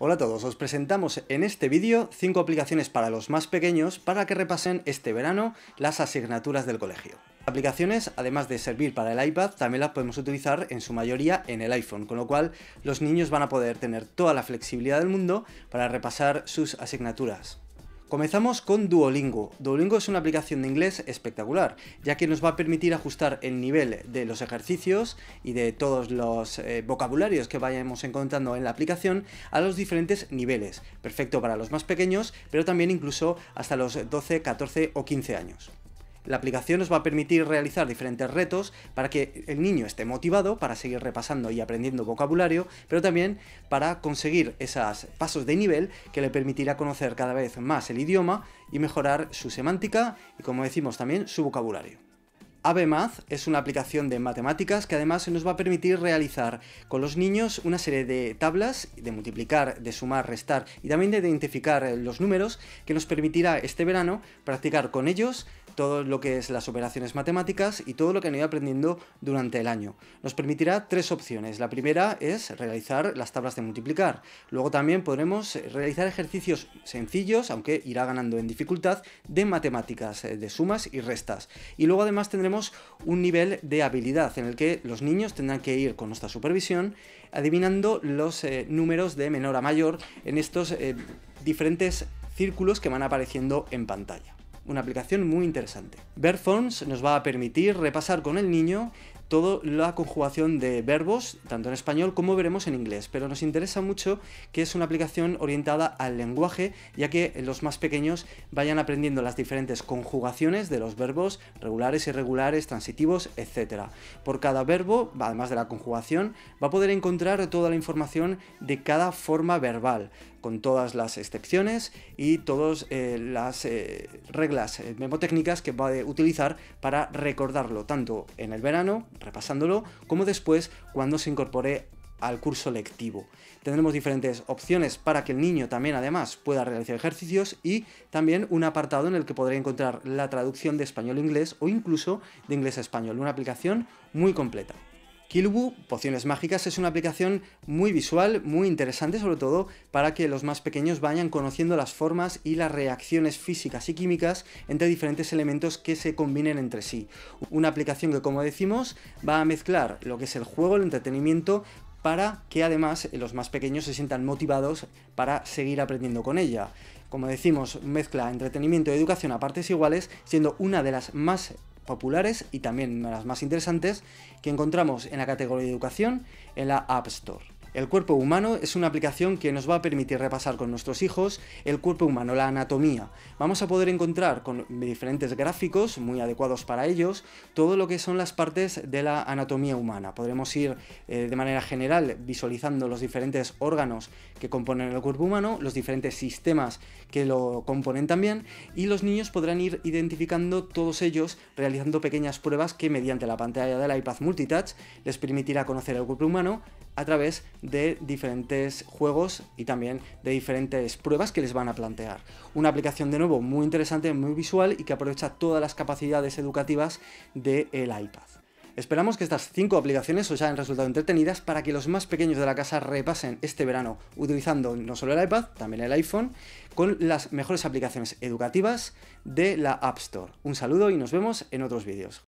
Hola a todos, os presentamos en este vídeo 5 aplicaciones para los más pequeños para que repasen este verano las asignaturas del colegio. Aplicaciones, además de servir para el iPad, también las podemos utilizar en su mayoría en el iPhone, con lo cual los niños van a poder tener toda la flexibilidad del mundo para repasar sus asignaturas. Comenzamos con Duolingo. Duolingo es una aplicación de inglés espectacular, ya que nos va a permitir ajustar el nivel de los ejercicios y de todos los eh, vocabularios que vayamos encontrando en la aplicación a los diferentes niveles. Perfecto para los más pequeños, pero también incluso hasta los 12, 14 o 15 años. La aplicación nos va a permitir realizar diferentes retos para que el niño esté motivado para seguir repasando y aprendiendo vocabulario, pero también para conseguir esos pasos de nivel que le permitirá conocer cada vez más el idioma y mejorar su semántica y, como decimos también, su vocabulario. Math es una aplicación de matemáticas que además nos va a permitir realizar con los niños una serie de tablas de multiplicar, de sumar, restar y también de identificar los números que nos permitirá este verano practicar con ellos todo lo que es las operaciones matemáticas y todo lo que han ido aprendiendo durante el año. Nos permitirá tres opciones. La primera es realizar las tablas de multiplicar. Luego también podremos eh, realizar ejercicios sencillos, aunque irá ganando en dificultad, de matemáticas, eh, de sumas y restas. Y luego además tendremos un nivel de habilidad en el que los niños tendrán que ir con nuestra supervisión adivinando los eh, números de menor a mayor en estos diferentes círculos que van apareciendo en pantalla una aplicación muy interesante. Ver phones nos va a permitir repasar con el niño toda la conjugación de verbos, tanto en español como veremos en inglés, pero nos interesa mucho que es una aplicación orientada al lenguaje, ya que los más pequeños vayan aprendiendo las diferentes conjugaciones de los verbos regulares, irregulares, transitivos, etc. Por cada verbo, además de la conjugación, va a poder encontrar toda la información de cada forma verbal, con todas las excepciones y todas eh, las eh, reglas eh, memotécnicas que va a utilizar para recordarlo, tanto en el verano, repasándolo, como después cuando se incorpore al curso lectivo. Tendremos diferentes opciones para que el niño también además pueda realizar ejercicios y también un apartado en el que podrá encontrar la traducción de español a inglés o incluso de inglés a español, una aplicación muy completa. Kilbu Pociones Mágicas es una aplicación muy visual, muy interesante, sobre todo para que los más pequeños vayan conociendo las formas y las reacciones físicas y químicas entre diferentes elementos que se combinen entre sí. Una aplicación que, como decimos, va a mezclar lo que es el juego, el entretenimiento, para que además los más pequeños se sientan motivados para seguir aprendiendo con ella. Como decimos, mezcla entretenimiento y educación a partes iguales, siendo una de las más populares y también las más interesantes que encontramos en la categoría de educación en la App Store. El cuerpo humano es una aplicación que nos va a permitir repasar con nuestros hijos el cuerpo humano, la anatomía. Vamos a poder encontrar con diferentes gráficos muy adecuados para ellos todo lo que son las partes de la anatomía humana. Podremos ir eh, de manera general visualizando los diferentes órganos que componen el cuerpo humano, los diferentes sistemas que lo componen también y los niños podrán ir identificando todos ellos realizando pequeñas pruebas que mediante la pantalla del iPad Multitouch les permitirá conocer el cuerpo humano, a través de diferentes juegos y también de diferentes pruebas que les van a plantear. Una aplicación de nuevo muy interesante, muy visual y que aprovecha todas las capacidades educativas del iPad. Esperamos que estas cinco aplicaciones os hayan resultado entretenidas para que los más pequeños de la casa repasen este verano utilizando no solo el iPad, también el iPhone, con las mejores aplicaciones educativas de la App Store. Un saludo y nos vemos en otros vídeos.